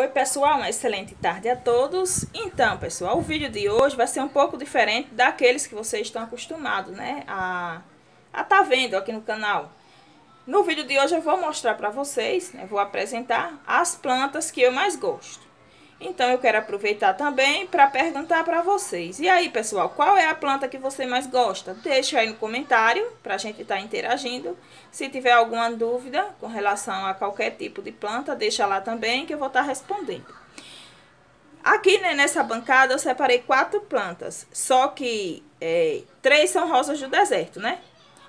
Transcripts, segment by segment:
Oi pessoal, uma excelente tarde a todos. Então pessoal, o vídeo de hoje vai ser um pouco diferente daqueles que vocês estão acostumados né, a estar tá vendo aqui no canal. No vídeo de hoje eu vou mostrar para vocês, né, vou apresentar as plantas que eu mais gosto. Então eu quero aproveitar também para perguntar para vocês. E aí, pessoal, qual é a planta que você mais gosta? Deixa aí no comentário para a gente estar tá interagindo. Se tiver alguma dúvida com relação a qualquer tipo de planta, deixa lá também que eu vou estar tá respondendo. Aqui né, nessa bancada eu separei quatro plantas, só que é, três são rosas do deserto, né?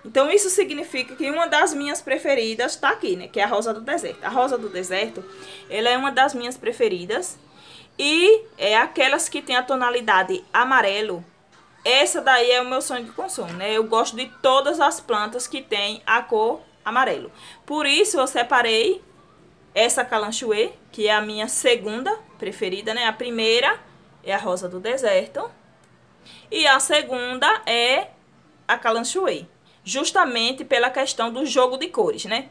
Então isso significa que uma das minhas preferidas está aqui, né? Que é a rosa do deserto. A rosa do deserto, ela é uma das minhas preferidas e é, aquelas que tem a tonalidade amarelo, essa daí é o meu sonho de consumo, né? Eu gosto de todas as plantas que tem a cor amarelo. Por isso eu separei essa calanchoe, que é a minha segunda preferida, né? A primeira é a rosa do deserto. E a segunda é a calanchoe, justamente pela questão do jogo de cores, né?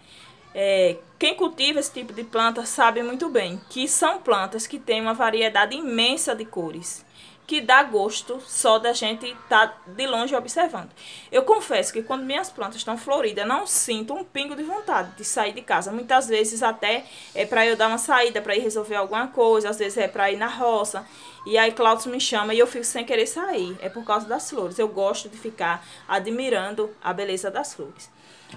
É, quem cultiva esse tipo de planta sabe muito bem que são plantas que têm uma variedade imensa de cores, que dá gosto só da gente estar tá de longe observando. Eu confesso que quando minhas plantas estão floridas, não sinto um pingo de vontade de sair de casa. Muitas vezes até é para eu dar uma saída, para ir resolver alguma coisa, às vezes é para ir na roça. E aí Cláudio me chama e eu fico sem querer sair. É por causa das flores. Eu gosto de ficar admirando a beleza das flores.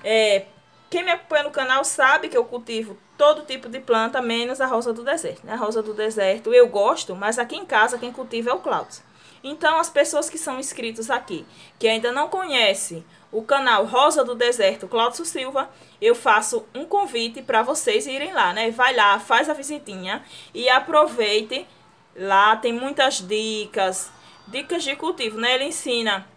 É, quem me acompanha no canal sabe que eu cultivo todo tipo de planta, menos a rosa do deserto. Né? A rosa do deserto eu gosto, mas aqui em casa quem cultiva é o Cláudio. Então, as pessoas que são inscritos aqui, que ainda não conhecem o canal Rosa do Deserto Cláudio Silva, eu faço um convite para vocês irem lá, né? Vai lá, faz a visitinha e aproveite. Lá tem muitas dicas, dicas de cultivo, né? Ele ensina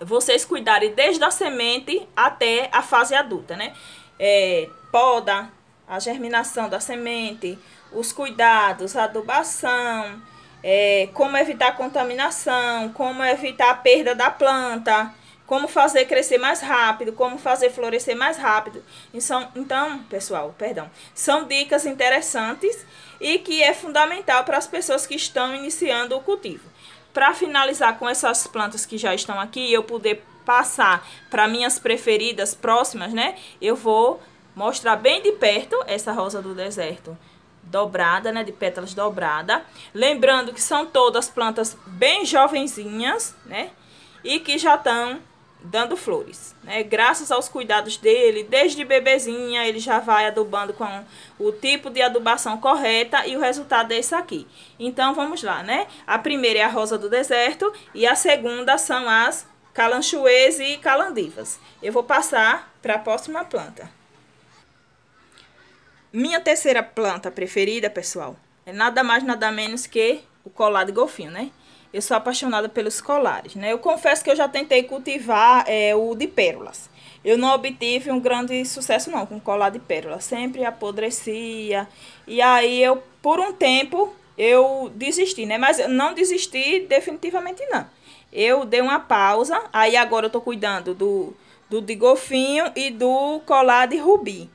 vocês cuidarem desde a semente até a fase adulta, né? É, poda, a germinação da semente, os cuidados, adubação, é, como evitar contaminação, como evitar a perda da planta, como fazer crescer mais rápido, como fazer florescer mais rápido. Então, então pessoal, perdão, são dicas interessantes e que é fundamental para as pessoas que estão iniciando o cultivo. Para finalizar com essas plantas que já estão aqui, e eu poder passar para minhas preferidas próximas, né? Eu vou mostrar bem de perto essa rosa do deserto dobrada, né, de pétalas dobrada. Lembrando que são todas plantas bem jovenzinhas, né? E que já estão dando flores. Né? Graças aos cuidados dele, desde bebezinha, ele já vai adubando com o tipo de adubação correta e o resultado é esse aqui. Então, vamos lá, né? A primeira é a rosa do deserto e a segunda são as calanchoes e calandivas. Eu vou passar para a próxima planta. Minha terceira planta preferida, pessoal, é nada mais, nada menos que o colar de golfinho, né? Eu sou apaixonada pelos colares, né? Eu confesso que eu já tentei cultivar é, o de pérolas. Eu não obtive um grande sucesso não com colar de pérola. Sempre apodrecia. E aí eu, por um tempo, eu desisti, né? Mas não desisti definitivamente não. Eu dei uma pausa. Aí agora eu tô cuidando do, do de golfinho e do colar de rubi.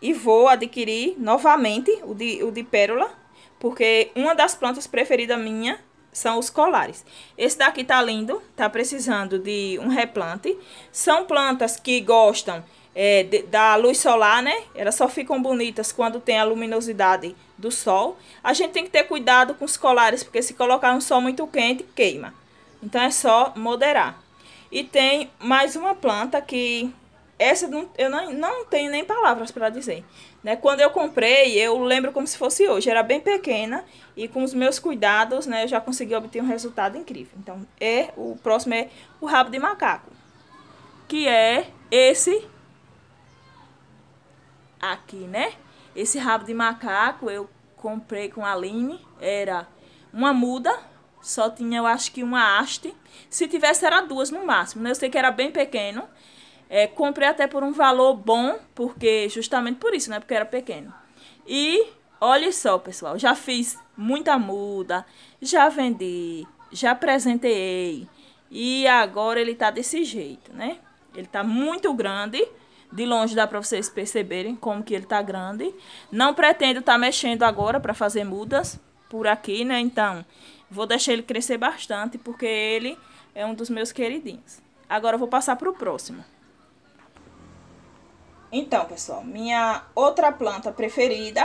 E vou adquirir novamente o de, o de pérola. Porque uma das plantas preferidas minha são os colares. Esse daqui tá lindo, tá precisando de um replante. São plantas que gostam é, de, da luz solar, né? Elas só ficam bonitas quando tem a luminosidade do sol. A gente tem que ter cuidado com os colares, porque se colocar um sol muito quente, queima. Então é só moderar. E tem mais uma planta que essa não, eu não, não tenho nem palavras para dizer. Né? Quando eu comprei, eu lembro como se fosse hoje. Era bem pequena e com os meus cuidados, né, eu já consegui obter um resultado incrível. Então, é o próximo é o rabo de macaco, que é esse aqui, né? Esse rabo de macaco eu comprei com a Aline, era uma muda, só tinha eu acho que uma haste. Se tivesse era duas no máximo, né? Eu sei que era bem pequeno. É, comprei até por um valor bom, porque justamente por isso, né? Porque era pequeno. E olha só, pessoal, já fiz muita muda, já vendi, já presenteei. E agora ele tá desse jeito, né? Ele tá muito grande. De longe dá para vocês perceberem como que ele tá grande. Não pretendo estar tá mexendo agora para fazer mudas por aqui, né? Então, vou deixar ele crescer bastante, porque ele é um dos meus queridinhos. Agora eu vou passar para o próximo. Então, pessoal, minha outra planta preferida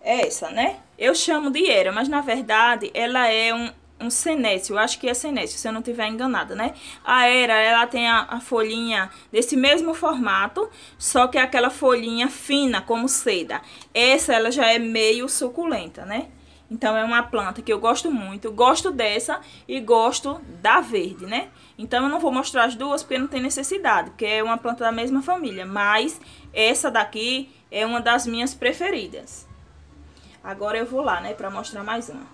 é essa, né? Eu chamo de era, mas na verdade ela é um, um senécio, eu acho que é senécio, se eu não estiver enganada, né? A era, ela tem a, a, folhinha desse mesmo formato, só que é aquela folhinha fina, como seda. Essa, ela já é meio suculenta, né? Então é uma planta que eu gosto muito. gosto dessa e gosto da verde, né? Então eu não vou mostrar as duas porque não tem necessidade, porque é uma planta da mesma família. Mas essa daqui é uma das minhas preferidas. Agora eu vou lá, né, para mostrar mais uma.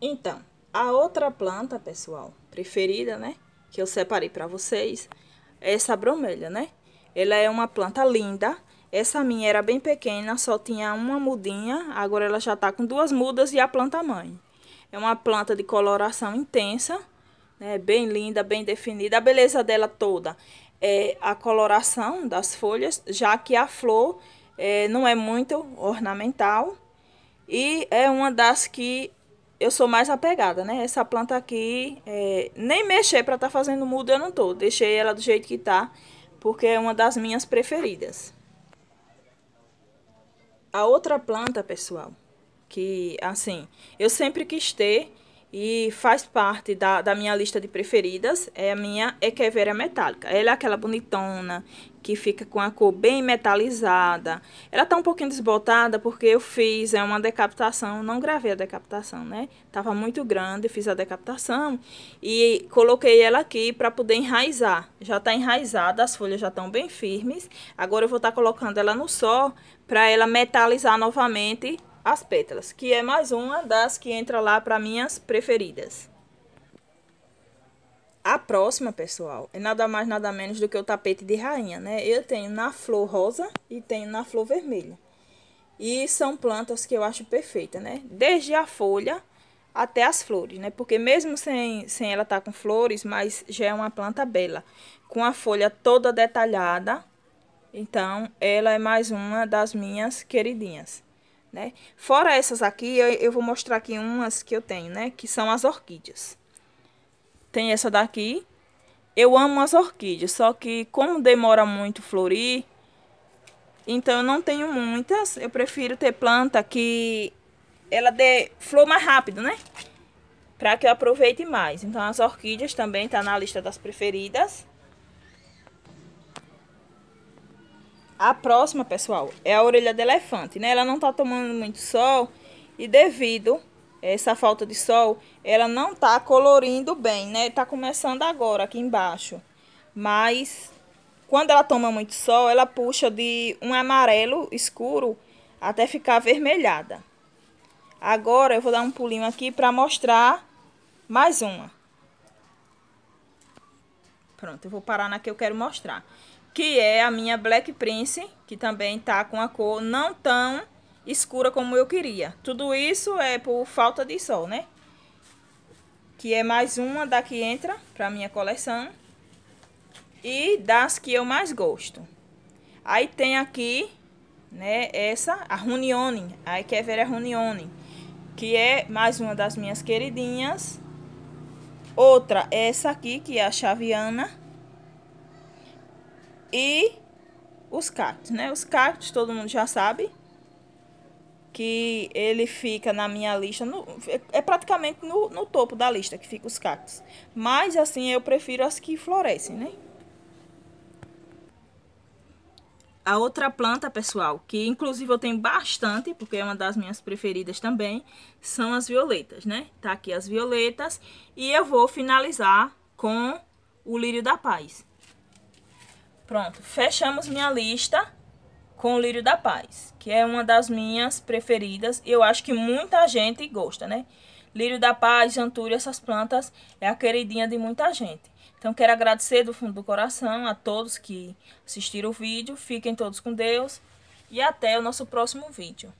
Então, a outra planta, pessoal, preferida, né, que eu separei para vocês, é essa bromélia, né? Ela é uma planta linda, essa minha era bem pequena, só tinha uma mudinha, agora ela já está com duas mudas e a planta mãe. É uma planta de coloração intensa, né? bem linda, bem definida. A beleza dela toda é a coloração das folhas, já que a flor é, não é muito ornamental e é uma das que eu sou mais apegada, né? Essa planta aqui, é, nem mexer para estar tá fazendo muda eu não tô, deixei ela do jeito que está porque é uma das minhas preferidas a outra planta, pessoal, que assim, eu sempre quis ter e faz parte da, da minha lista de preferidas, é a minha Equevera Metálica. Ela é aquela bonitona que fica com a cor bem metalizada. Ela tá um pouquinho desbotada porque eu fiz é uma decapitação, não gravei a decapitação, né? Tava muito grande, fiz a decapitação e coloquei ela aqui para poder enraizar. Já tá enraizada, as folhas já estão bem firmes. Agora eu vou estar tá colocando ela no sol para ela metalizar novamente as Pétalas, que é mais uma das que entra lá para minhas preferidas. A próxima, pessoal, é nada mais nada menos do que o tapete de rainha, né? Eu tenho na flor rosa e tenho na flor vermelha. E são plantas que eu acho perfeita, né? Desde a folha até as flores, né? Porque mesmo sem, sem ela estar tá com flores, mas já é uma planta bela. Com a folha toda detalhada. Então, ela é mais uma das minhas queridinhas né? Fora essas aqui, eu, eu vou mostrar aqui umas que eu tenho, né? Que são as orquídeas. Tem essa daqui. Eu amo as orquídeas, só que como demora muito florir, então eu não tenho muitas. Eu prefiro ter planta que ela dê flor mais rápido, né? Para que eu aproveite mais. Então as orquídeas também tá na lista das preferidas. A próxima, pessoal, é a orelha de elefante, né? Ela não tá tomando muito sol e devido a essa falta de sol, ela não tá colorindo bem, né? Tá começando agora aqui embaixo. Mas quando ela toma muito sol, ela puxa de um amarelo escuro até ficar avermelhada. Agora eu vou dar um pulinho aqui para mostrar mais uma. Pronto, eu vou parar na que eu quero mostrar que é a minha Black Prince, que também tá com a cor não tão escura como eu queria. Tudo isso é por falta de sol, né? Que é mais uma da que entra pra minha coleção. E das que eu mais gosto. Aí tem aqui, né, essa, a Runione. Aí quer ver a Runione. Que é mais uma das minhas queridinhas. Outra, essa aqui, que é a Chaviana. E os cactos, né? Os cactos, todo mundo já sabe que ele fica na minha lista, no, é, é praticamente no, no topo da lista que fica os cactos. Mas assim, eu prefiro as que florescem, né? A outra planta, pessoal, que inclusive eu tenho bastante, porque é uma das minhas preferidas também, são as violetas, né? Tá aqui as violetas. E eu vou finalizar com o lírio da paz. Pronto, fechamos minha lista com o Lírio da Paz, que é uma das minhas preferidas e eu acho que muita gente gosta, né? Lírio da Paz, Jantúria, essas plantas é a queridinha de muita gente. Então quero agradecer do fundo do coração a todos que assistiram o vídeo, fiquem todos com Deus e até o nosso próximo vídeo.